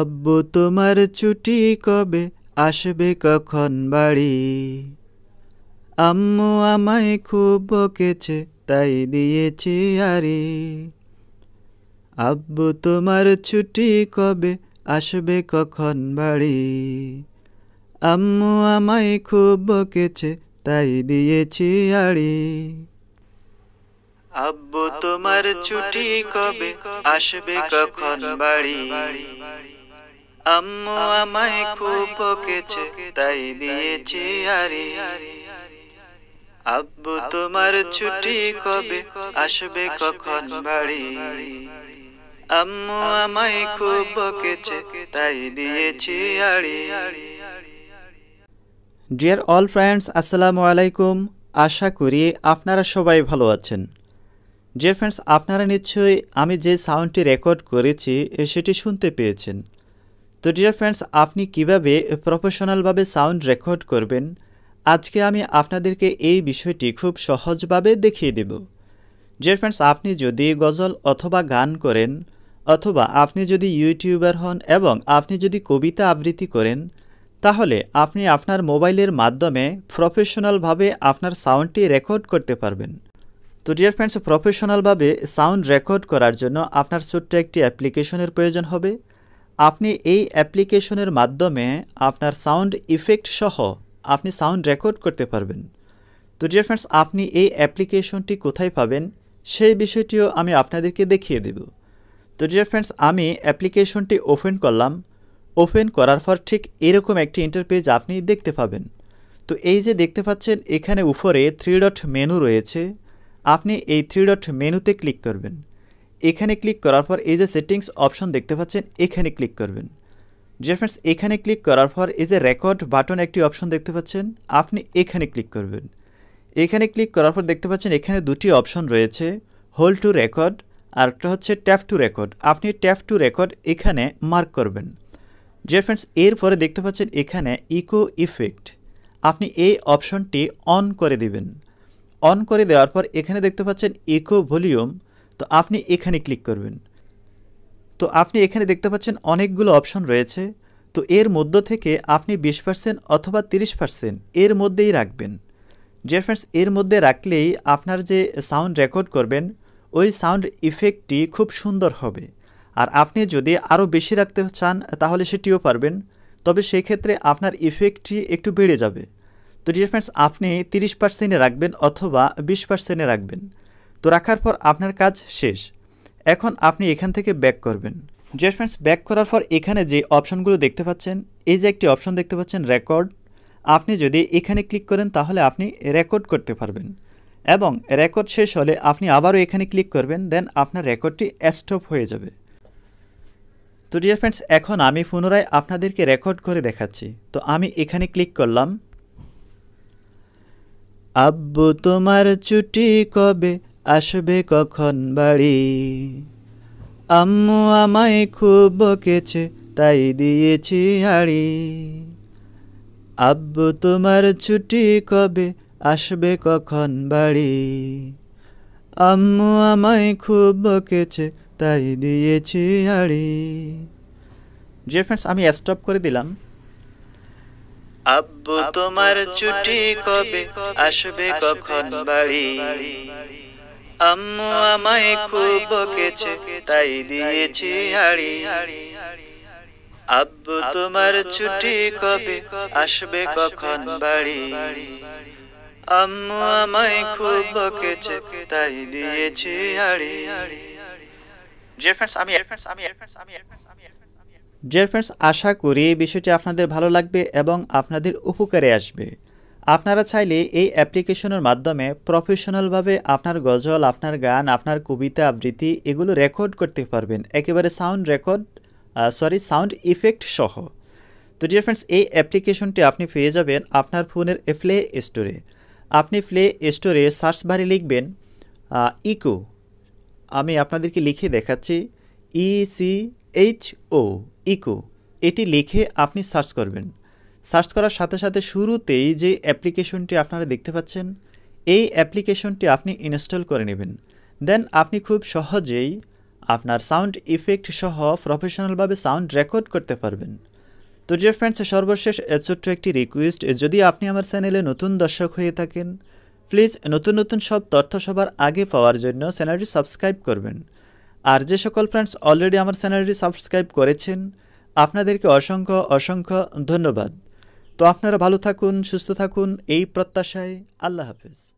আব্বু তোমার ছুটি কবে আসবে কখন বাড়ি আম্মু আমায় খুব বকেছে তাই দিয়েছি আরি আব্বু তোমার ছুটি কবে আসবে কখন বাড়ি আম্মু আমায় খুব বকেছে তাই দিয়েছি আড়ি আব্বু তোমার ছুটি কবে আসবে কখন বাড়ি আম্মু আমায় খুব বকেছে তাই দিয়েছে আরে আব্বু তোমার ছুটি কবে আসবে কখন বাড়ি আম্মু আমায় খুব বকেছে তাই দিয়েছে আরে ডিয়ার অল ফ্রেন্ডস আসসালামু আলাইকুম আশা করি আপনারা সবাই ভালো আছেন ডিয়ার ফ্রেন্ডস আপনারা নিশ্চয়ই আমি যে সাউন্ডটি রেকর্ড করেছি সেটি শুনতে পেয়েছেন তো ডিয়ার ফ্রেন্ডস আপনি কিভাবে প্রফেশনালভাবে সাউন্ড রেকর্ড করবেন আজকে আমি আপনাদেরকে এই বিষয়টি খুব সহজভাবে দেখিয়ে দেব ডিয়ার ফ্রেন্ডস আপনি যদি গজল অথবা গান করেন অথবা আপনি যদি ইউটিউবার হন এবং আপনি যদি কবিতা আবৃত্তি করেন তাহলে আপনি আপনার মোবাইলের মাধ্যমে প্রফেশনালভাবে আপনার সাউন্ডটি রেকর্ড করতে পারবেন তো ডিয়ার ফ্রেন্ডস প্রফেশনালভাবে সাউন্ড রেকর্ড করার জন্য আপনার ছোট্ট একটি অ্যাপ্লিকেশনের প্রয়োজন হবে আপনি এই অ্যাপ্লিকেশনের মাধ্যমে আপনার সাউন্ড ইফেক্ট সহ আপনি সাউন্ড রেকর্ড করতে পারবেন তো ডিয়ার ফ্রেন্ডস আপনি এই অ্যাপ্লিকেশনটি কোথায় পাবেন সেই বিষয়টিও আমি আপনাদেরকে দেখিয়ে দেব তো ডিয়ার ফ্রেন্ডস আমি অ্যাপ্লিকেশনটি ওপেন করলাম ওপেন করার পর ঠিক এরকম একটি ইন্টারপেজ আপনি দেখতে পাবেন তো এই যে দেখতে পাচ্ছেন এখানে উপরে থ্রি ডট মেনু রয়েছে আপনি এই থ্রি ডট মেনুতে ক্লিক করবেন এখানে ক্লিক করার পর এই যে সেটিংস অপশন দেখতে পাচ্ছেন এখানে ক্লিক করবেন ডিয়ার ফ্রেন্ডস এখানে ক্লিক করার পর এই যে রেকর্ড বাটন একটি অপশন দেখতে পাচ্ছেন আপনি এখানে ক্লিক করবেন এখানে ক্লিক করার পর দেখতে পাচ্ছেন এখানে দুটি অপশন রয়েছে হোল টু রেকর্ড আর একটা হচ্ছে ট্যাপ টু রেকর্ড আপনি ট্যাপ টু রেকর্ড এখানে মার্ক করবেন ডিয়ার ফ্রেন্ডস এরপরে দেখতে পাচ্ছেন এখানে ইকো ইফেক্ট আপনি এই অপশনটি অন করে দিবেন অন করে দেওয়ার পর এখানে দেখতে পাচ্ছেন ইকো ভলিউম তো আপনি এখানে ক্লিক করবেন তো আপনি এখানে দেখতে পাচ্ছেন অনেকগুলো অপশন রয়েছে তো এর মধ্য থেকে আপনি বিশ পার্সেন্ট অথবা তিরিশ পার্সেন্ট এর মধ্যেই রাখবেন যে ফ্রেন্ডস এর মধ্যে রাখলেই আপনার যে সাউন্ড রেকর্ড করবেন ওই সাউন্ড ইফেক্টটি খুব সুন্দর হবে আর আপনি যদি আরও বেশি রাখতে চান তাহলে সেটিও পারবেন তবে সেক্ষেত্রে আপনার ইফেক্টটি একটু বেড়ে যাবে তো ডিয়ার ফ্রেন্ডস আপনি তিরিশ পার্সেন্টে রাখবেন অথবা বিশ পার্সেন্টে রাখবেন তো রাখার পর আপনার কাজ শেষ এখন আপনি এখান থেকে ব্যাক করবেন ডিয়ার ফ্রেন্ডস ব্যাক করার পর এখানে যে অপশনগুলো দেখতে পাচ্ছেন এই যে একটি অপশন দেখতে পাচ্ছেন রেকর্ড আপনি যদি এখানে ক্লিক করেন তাহলে আপনি রেকর্ড করতে পারবেন এবং রেকর্ড শেষ হলে আপনি আবারও এখানে ক্লিক করবেন দেন আপনার রেকর্ডটি স্টপ হয়ে যাবে তো ডিয়ার ফ্রেন্ডস এখন আমি পুনরায় আপনাদেরকে রেকর্ড করে দেখাচ্ছি তো আমি এখানে ক্লিক করলাম আব্বু তোমার ছুটি কবে আসবে কখন বাড়ি আম্মু আমায় খুব বকেছে তাই দিয়েছি হাড়ি আব্বু তোমার ছুটি কবে আসবে কখন বাড়ি আম্মু আমায় খুব বকেছে তাই দিয়েছি হাড়ি যে ফ্রেন্ডস আমি স্টপ করে দিলাম আব্বু তোমার ছুটি কবে আসবে কখন বাড়ি আম্মু আমায় খুব বকেছে তাই দিয়েছি হাড়ি আব্বু তোমার ছুটি কবে আসবে কখন বাড়ি আম্মু আমায় খুব বকেছে তাই দিয়েছি হাড়ি ডিয়ার ফ্রেন্ডস আমি আমি আমি আমি ডিয়ার ফ্রেন্ডস আশা করি এই বিষয়টি আপনাদের ভালো লাগবে এবং আপনাদের উপকারে আসবে আপনারা চাইলে এই অ্যাপ্লিকেশনের মাধ্যমে প্রফেশনালভাবে আপনার গজল আপনার গান আপনার কবিতা আবৃত্তি এগুলো রেকর্ড করতে পারবেন একেবারে sound record sorry sound effect সহ তো ডিয়ার ফ্রেন্ডস এই অ্যাপ্লিকেশনটি আপনি পেয়ে যাবেন আপনার ফোনের প্লে স্টোরে আপনি প্লে স্টোরে সার্চ বারে লিখবেন ইকো আমি আপনাদেরকে লিখে দেখাচ্ছি ইসি এইচ ও ইকো এটি লিখে আপনি সার্চ করবেন সার্চ করার সাথে সাথে শুরুতেই যে অ্যাপ্লিকেশনটি আপনারা দেখতে পাচ্ছেন এই অ্যাপ্লিকেশনটি আপনি ইনস্টল করে নেবেন দেন আপনি খুব সহজেই আপনার সাউন্ড ইফেক্ট সহ প্রফেশনালভাবে সাউন্ড রেকর্ড করতে পারবেন তো ডিয়ার ফ্রেন্ডস সর্বশেষ ছোট্ট একটি রিকোয়েস্ট যদি আপনি আমার চ্যানেলে নতুন দর্শক হয়ে থাকেন প্লিজ নতুন নতুন সব তথ্য সবার আগে পাওয়ার জন্য চ্যানেলটি সাবস্ক্রাইব করবেন আর যে সকল ফ্রেন্ডস অলরেডি আমার চ্যানেলটি সাবস্ক্রাইব করেছেন আপনাদেরকে অসংখ্য অসংখ্য ধন্যবাদ তো আপনারা ভালো থাকুন সুস্থ থাকুন এই প্রত্যাশায় আল্লাহ হাফেজ